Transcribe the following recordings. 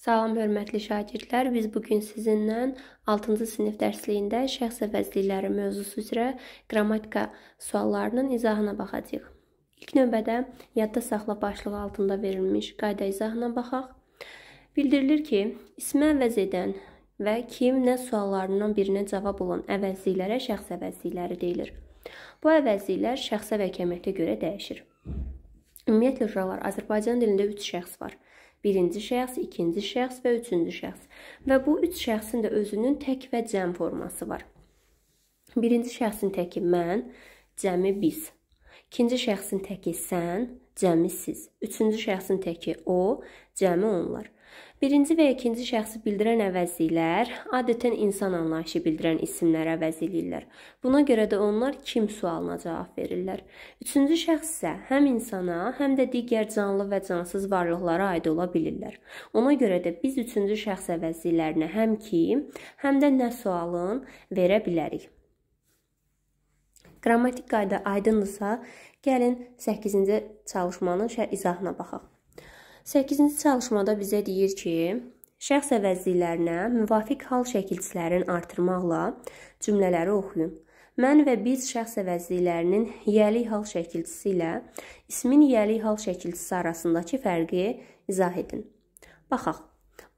Salam hörmətli şagirdlər, biz bu gün sizinlə 6-cı sinif dərsliyində şəxs əvəzlikləri mövzusu üzrə qrammatika suallarının izahına baxacağıq. İlk növbədə yadda saxla başlığı altında verilmiş qayda izahına baxaq. Bildirilir ki, ismə əvəz edən və kim nə suallarından birinə cavab olan əvəzliklərə şəxs əvəzlikləri deyilir. Bu əvəzliklər şəxsə və kəmiyyətə görə dəyişir. Ümumiyyətlə uşaqlar, Azərbaycan dilində 3 şəxs var birinci şəxs, ikinci şəxs və üçüncü şəxs. Və bu üç şəxsin də özünün tək və cəm forması var. Birinci şəxsin təki mən, cəmi biz. İkinci şəxsin təki sən, cəmi siz. Üçüncü şəxsin təki o, cəmi onlar. Birinci və ikinci şəxsi bildirən əvəzliklər adətən insan anlayışı bildirən isimlərə əvəz eləyirlər. Buna görə də onlar kim sualına cavab verirlər. Üçüncü şəxs isə həm insana, həm də digər canlı və cansız varlıqlara aid ola bilirlər. Ona görə də biz üçüncü şəxs əvəzliklərinə həm kim, həm də nə sualın verə bilərik. Qrammatik qayda aydındırsa, Gəlin 8-ci çalışmanın izahına baxaq. 8-ci çalışmada bizə deyir ki, şəxs əvəzliklərinə müvafiq hal şəkilçilərini artırmaqla cümlələri oxuyun. Mən və biz şəxs əvəzliklərinin yiyəlik hal şəkilçisi ilə ismin yiyəlik hal şəkilçisi arasındakı fərqi izah edin. Baxaq.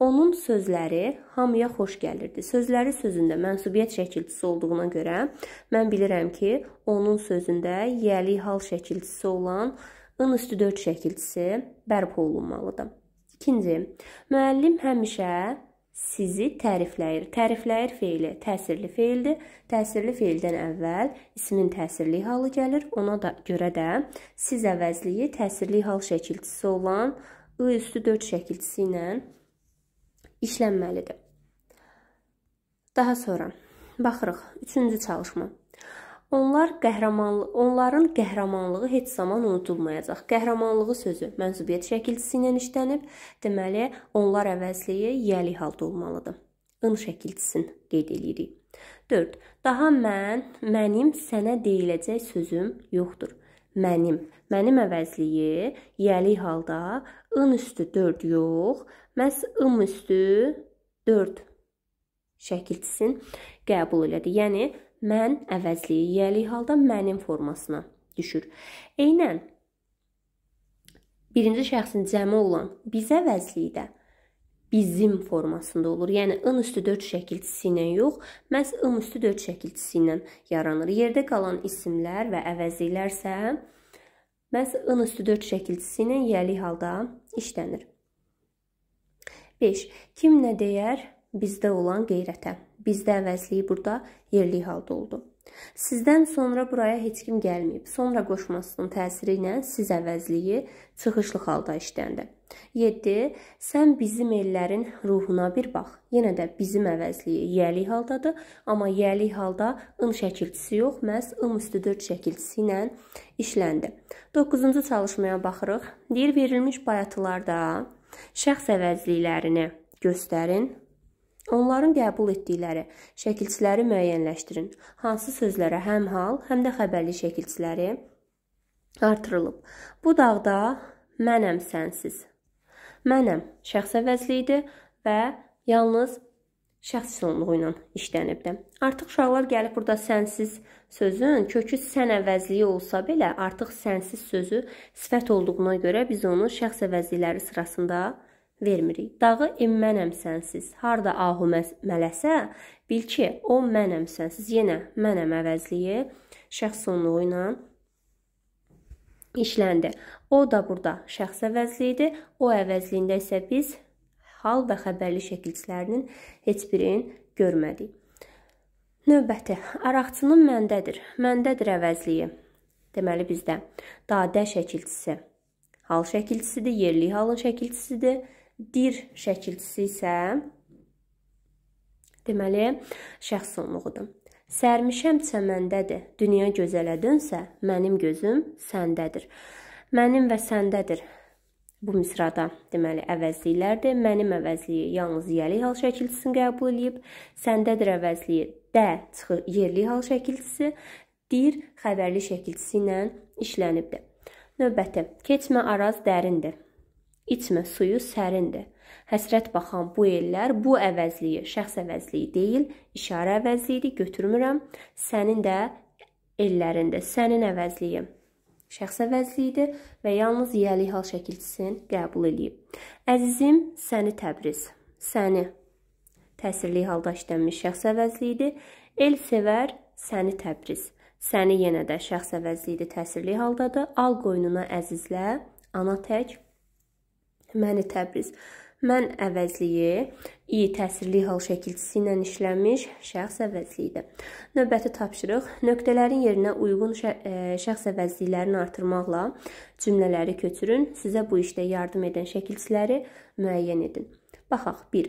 Onun sözləri hamıya xoş gəlirdi. Sözləri sözündə mənsubiyyət şəkilçisi olduğuna görə mən bilirəm ki, onun sözündə yiyəlik hal şəkilçisi olan ın üstü 4 şəkilçisi bərpa olunmalıdır. İkinci, müəllim həmişə sizi tərifləyir. Tərifləyir feili təsirli feildir. Təsirli feildən əvvəl ismin təsirli halı gəlir. Ona da görə də siz əvəzliyi təsirli hal şəkilçisi olan ı üstü 4 şəkilçisi ilə işlənməlidir. Daha sonra baxırıq 3-cü çalışma. Onlar qəhrəmanlı, onların qəhrəmanlığı heç zaman unudulmayacaq. Qəhrəmanlığı sözü mənsubiyyət şəkilcisi ilə işlənib, deməli onlar əvəzliyi yəli halda olmalıdır. ın şəkilcisini qeyd eləyirik. 4. Daha mən, mənim sənə deyiləcək sözüm yoxdur mənim. Mənim əvəzliyi yəli halda ın üstü 4 yox, məs ım üstü 4 şəkilçisin qəbul elədi. Yəni mən əvəzliyi yəli halda mənim formasına düşür. Eynən birinci şəxsin cəmi olan bizə əvəzliyi də bizim formasında olur. Yəni ın üstü 4 şəkilçisi ilə yox, məhz ım üstü 4 şəkilçisi ilə yaranır. Yerdə qalan isimlər və əvəzliklər isə məhz ın üstü 4 şəkilçisi ilə yəli halda işlənir. 5. Kim nə deyər? Bizdə olan qeyrətə. Bizdə əvəzliyi burada yerli halda oldu. Sizdən sonra buraya heç kim gəlməyib. Sonra qoşmasının təsiri ilə siz əvəzliyi çıxışlı halda işləndi. 7. Sən bizim ellərin ruhuna bir bax. Yenə də bizim əvəzliyi yəli haldadır, amma yəli halda ın şəkilçisi yox, məhz ım üstü 4 şəkilçisi ilə işləndi. 9-cu çalışmaya baxırıq. Deyir verilmiş bayatılarda şəxs əvəzliklərini göstərin. Onların qəbul etdikləri şəkilçiləri müəyyənləşdirin. Hansı sözlərə həm hal, həm də xəbərli şəkilçiləri artırılıb. Bu dağda mənəm sənsiz mənəm şəxsi əvəzli idi və yalnız şəxs sonluğu ilə işlənibdi. Artıq uşaqlar gəlib burada sənsiz sözün kökü sən əvəzliyi olsa belə, artıq sənsiz sözü sifət olduğuna görə biz onu şəxs əvəzlikləri sırasında vermirik. Dağı emmənəm sənsiz. Harda ahu mələsə, bil ki, o mənəm sənsiz. Yenə mənəm əvəzliyi şəxs sonluğu ilə işləndi. O da burada şəxs əvəzli idi. O əvəzliyində isə biz hal və xəbərli şəkilçilərinin heç birini görmədik. Növbəti araqçının məndədir. Məndədir əvəzliyi. Deməli bizdə dadə şəkilçisi hal şəkilçisidir, yerli halın şəkilçisidir. Dir şəkilçisi isə deməli şəxs sonluğudur. Sərmişəm çəməndədir. Dünya gözələ dönsə, mənim gözüm səndədir. Mənim və səndədir. Bu misrada, deməli, əvəzliklərdir. Mənim əvəzliyi yalnız yəli hal şəkilçisini qəbul edib, səndədir əvəzliyi də çıxır yerli hal şəkilçisi, dir xəbərli şəkilçisi ilə işlənibdir. Növbəti. Keçmə araz dərindir. İçmə suyu sərindir. Həsrət baxan bu ellər bu əvəzliyi, şəxs əvəzliyi deyil, işarə əvəzliyidir, götürmürəm. Sənin də ellərində, sənin əvəzliyi şəxs əvəzliyidir və yalnız yəli hal şəkilçisini qəbul eləyib. Əzizim, səni Təbriz, səni təsirli halda işlənmiş şəxs əvəzliyidir. El sevər, səni Təbriz. Səni yenə də şəxs əvəzliyidir, təsirli haldadır. Al qoynuna əzizlə, ana tək, məni Təbriz. Mən əvəzliyi i təsirli hal şəkilçisi ilə işlənmiş şəxs əvəzliyidir. Növbəti tapşırıq nöqtələrin yerinə uyğun e, şəxs əvəzliklərini artırmaqla cümlələri köçürün. Sizə bu işdə yardım edən şəkilçiləri müəyyən edin. Baxaq. 1.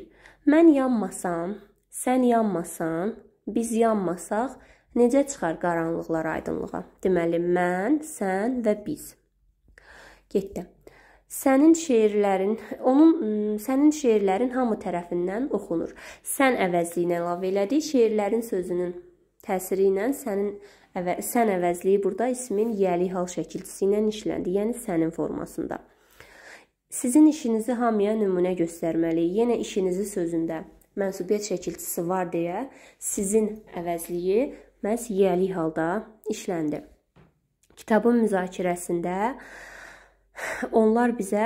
Mən yanmasam, sən yanmasan, biz yanmasaq necə çıxar qaranlıqlar aydınlığa? Deməli mən, sən və biz. Getdi. Sənin şeirlərin, onun sənin şeirlərin hamı tərəfindən oxunur. Sən əvəzliyinə əlavə elədik şeirlərin sözünün təsiri ilə sənin əvə, sən əvəzliyi burada ismin yəli hal şəkilçisi ilə işləndi, yəni sənin formasında. Sizin işinizi hamıya nümunə göstərməli. Yenə işinizi sözündə mənsubiyyət şəkilçisi var deyə sizin əvəzliyi məhz yəli halda işləndi. Kitabın müzakirəsində Onlar bizə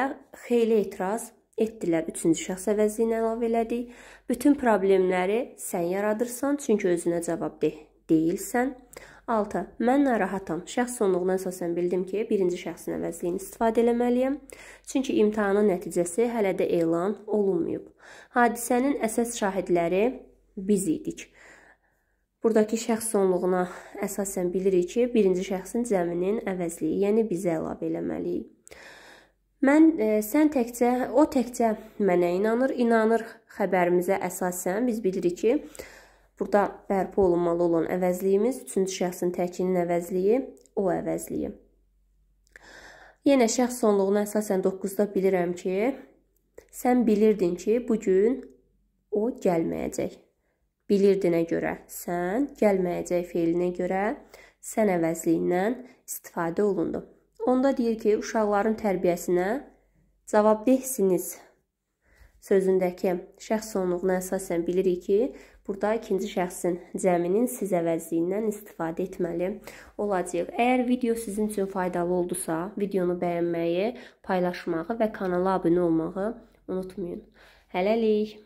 xeyli etiraz etdilər. Üçüncü şəxs əvəzliyini əlavə elədik. Bütün problemləri sən yaradırsan, çünki özünə cavab de deyilsən. 6. Mən narahatam. Şəxs sonluğuna əsasən bildim ki, birinci şəxsin əvəzliyini istifadə eləməliyəm, çünki imtahanın nəticəsi hələ də elan olunmayıb. Hadisənin əsas şahidləri biz idik. Buradakı şəxs sonluğuna əsasən bilirik ki, birinci şəxsin cəminin əvəzliyi, yəni bizə əlavə eləməliyik. Mən e, sən təkcə, o təkcə mənə inanır, inanır xəbərimizə əsasən biz bilirik ki, burada bərpa olunmalı olan əvəzliyimiz üçüncü şəxsin təkinin əvəzliyi o əvəzliyi. Yenə şəxs sonluğuna əsasən 9-da bilirəm ki, sən bilirdin ki, bu gün o gəlməyəcək. Bilirdinə görə sən, gəlməyəcək fe'ilinə görə sən əvəzliyindən istifadə olundu. Onda deyir ki, uşaqların tərbiyəsinə cavabdehsiniz sözündəki şəxs sonluğuna əsasən bilirik ki, burada ikinci şəxsin cəminin siz əvəzliyindən istifadə etməli olacağıq. Əgər video sizin üçün faydalı oldusa, videonu bəyənməyi, paylaşmağı və kanala abunə olmağı unutmayın. Hələlik.